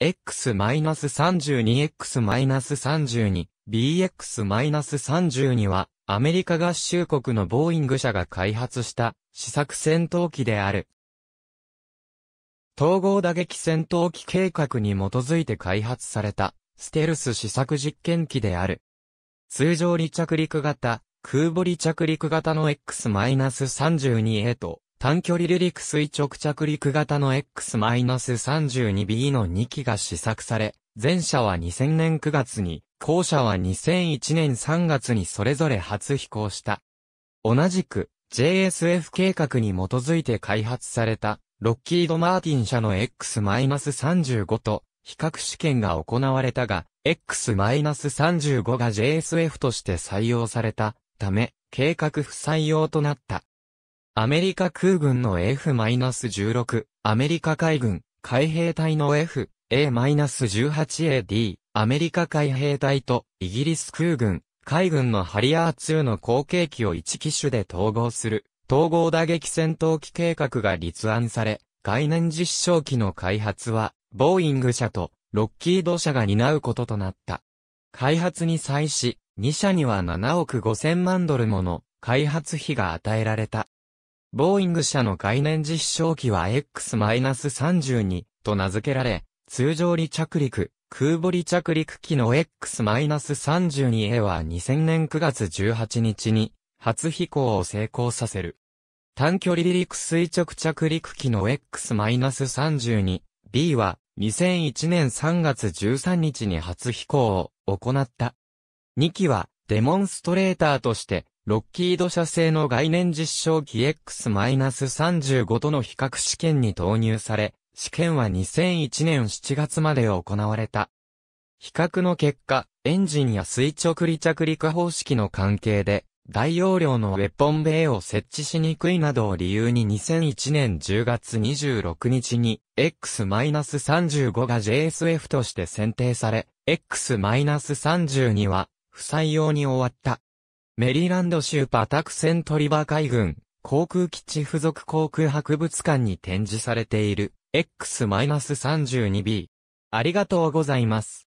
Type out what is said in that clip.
X-32X-32 BX-32 は、アメリカ合衆国のボーイング社が開発した試作戦闘機である。統合打撃戦闘機計画に基づいて開発されたステルス試作実験機である。通常離着陸型、空母離着陸型の X-32A と短距離離陸垂直着陸型の X-32B の2機が試作され、前者は2000年9月に、後者は2001年3月にそれぞれ初飛行した。同じく、JSF 計画に基づいて開発された、ロッキード・マーティン社の X-35 と、比較試験が行われたが、X-35 が JSF として採用されたため、計画不採用となった。アメリカ空軍の F-16、アメリカ海軍、海兵隊の F、A-18AD、アメリカ海兵隊とイギリス空軍、海軍のハリアー2の後継機を1機種で統合する、統合打撃戦闘機計画が立案され、概念実証機の開発は、ボーイング社とロッキード社が担うこととなった。開発に際し、2社には7億5000万ドルもの開発費が与えられた。ボーイング社の概念実証機は X-32 と名付けられ、通常離着陸、空母離着陸機の X-32A は2000年9月18日に初飛行を成功させる。短距離離陸垂直着陸機の X-32B は2001年3月13日に初飛行を行った。2機はデモンストレーターとしてロッキード社製の概念実証機 X-35 との比較試験に投入され、試験は2001年7月まで行われた。比較の結果、エンジンや垂直離着陸方式の関係で、大容量のウェポンベイを設置しにくいなどを理由に2001年10月26日に X-35 が JSF として選定され、X-32 は不採用に終わった。メリーランド州パタクセントリバ海軍、航空基地付属航空博物館に展示されている X-32B。ありがとうございます。